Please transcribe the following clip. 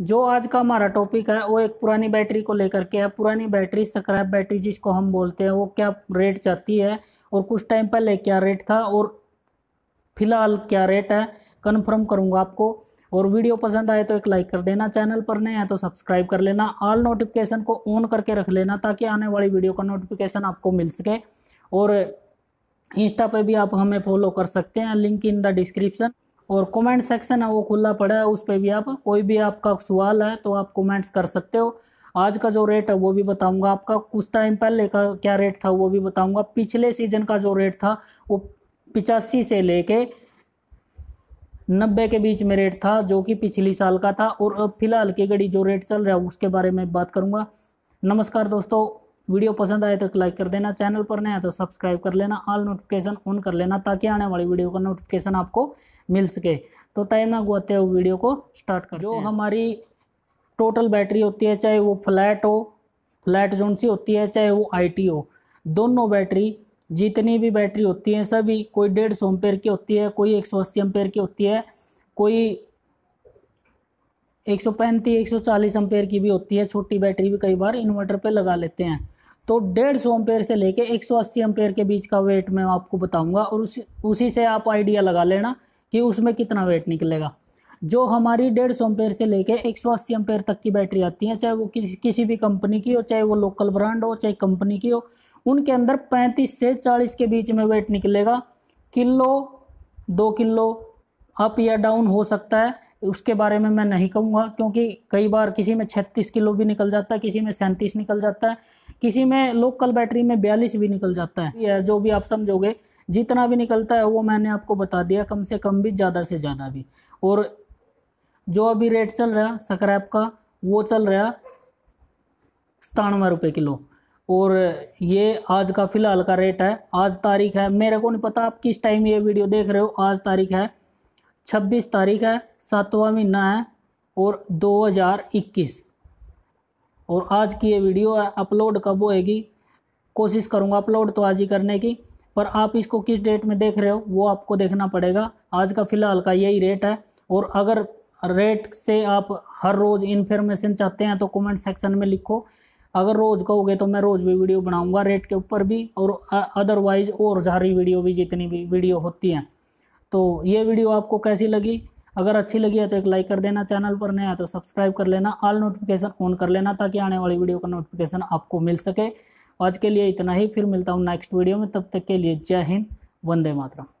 जो आज का हमारा टॉपिक है वो एक पुरानी बैटरी को लेकर के है पुरानी बैटरी स्क्रैप बैटरी जिसको हम बोलते हैं वो क्या रेट चाहती है और कुछ टाइम पहले क्या रेट था और फिलहाल क्या रेट है कन्फर्म करूँगा आपको और वीडियो पसंद आए तो एक लाइक कर देना चैनल पर नए हैं तो सब्सक्राइब कर लेना ऑल नोटिफिकेशन को ऑन करके रख लेना ताकि आने वाली वीडियो का नोटिफिकेशन आपको मिल सके और इंस्टा पे भी आप हमें फॉलो कर सकते हैं लिंक इन द डिस्क्रिप्शन और कमेंट सेक्शन है वो खुला पड़ा है उस पर भी आप कोई भी आपका सवाल है तो आप कमेंट्स कर सकते हो आज का जो रेट है वो भी बताऊंगा आपका कुछ टाइम पहले का क्या रेट था वो भी बताऊंगा पिछले सीजन का जो रेट था वो पिचासी से लेके नब्बे के बीच में रेट था जो कि पिछली साल का था और अब फिलहाल की घड़ी जो रेट चल रहा है उसके बारे में बात करूँगा नमस्कार दोस्तों वीडियो पसंद आए तो लाइक कर देना चैनल पर नया तो सब्सक्राइब कर लेना ऑल नोटिफिकेशन ऑन कर लेना ताकि आने वाली वीडियो का नोटिफिकेशन आपको मिल सके तो टाइम ना गुआते हुए वीडियो को स्टार्ट कर जो हमारी टोटल बैटरी होती है चाहे वो फ्लैट हो फ्लैट जोन सी होती है चाहे वो आई हो दोनों बैटरी जितनी भी बैटरी होती है सभी कोई डेढ़ सौ एम्पेयर की होती है कोई एक सौ अस्सी एम्पेयर की होती है कोई एक सौ पैंतीस एक सौ चालीस एम्पेयर की भी होती है छोटी बैटरी भी कई बार इन्वर्टर पे लगा लेते हैं तो डेढ़ सौ एम्पेयर से लेके एक सौ अस्सी एम्पेयर के बीच का वेट मैं आपको बताऊंगा और उसी उसी से आप आइडिया लगा लेना कि उसमें कितना वेट निकलेगा जो हमारी डेढ़ सौ एम्पेयर से लेके एक सौ अस्सी एम्पेयर तक की बैटरी आती है चाहे वो कि, किसी भी कंपनी की हो चाहे वो लोकल ब्रांड हो चाहे कंपनी की हो उनके अंदर पैंतीस से चालीस के बीच में वेट निकलेगा किलो दो किलो अप या डाउन हो सकता है उसके बारे में मैं नहीं कहूँगा क्योंकि कई बार किसी में छत्तीस किलो भी निकल जाता है किसी में सैंतीस निकल जाता है किसी में लोकल बैटरी में बयालीस भी निकल जाता है या जो भी आप समझोगे जितना भी निकलता है वो मैंने आपको बता दिया कम से कम भी ज़्यादा से ज़्यादा भी और जो अभी रेट चल रहा है सक्रैप का वो चल रहा सतानवे रुपये किलो और ये आज का फ़िलहाल का रेट है आज तारीख है मेरे को नहीं पता आप किस टाइम ये वीडियो देख रहे हो आज तारीख है छब्बीस तारीख है सातवां महीना है और 2021 और आज की ये वीडियो है अपलोड कब होएगी कोशिश करूँगा अपलोड तो आज ही करने की पर आप इसको किस डेट में देख रहे हो वो आपको देखना पड़ेगा आज का फ़िलहाल का यही रेट है और अगर रेट से आप हर रोज़ इन्फॉर्मेशन चाहते हैं तो कमेंट सेक्शन में लिखो अगर रोज़ कहोगे तो मैं रोज़ भी वीडियो बनाऊंगा रेट के ऊपर भी और अदरवाइज़ और सारी वीडियो भी जितनी भी वीडियो होती हैं तो ये वीडियो आपको कैसी लगी अगर अच्छी लगी है तो एक लाइक कर देना चैनल पर नया तो सब्सक्राइब कर लेना ऑल नोटिफिकेशन ऑन कर लेना ताकि आने वाली वीडियो का नोटिफिकेशन आपको मिल सके आज के लिए इतना ही फिर मिलता हूँ नेक्स्ट वीडियो में तब तक के लिए जय हिंद वंदे मातरम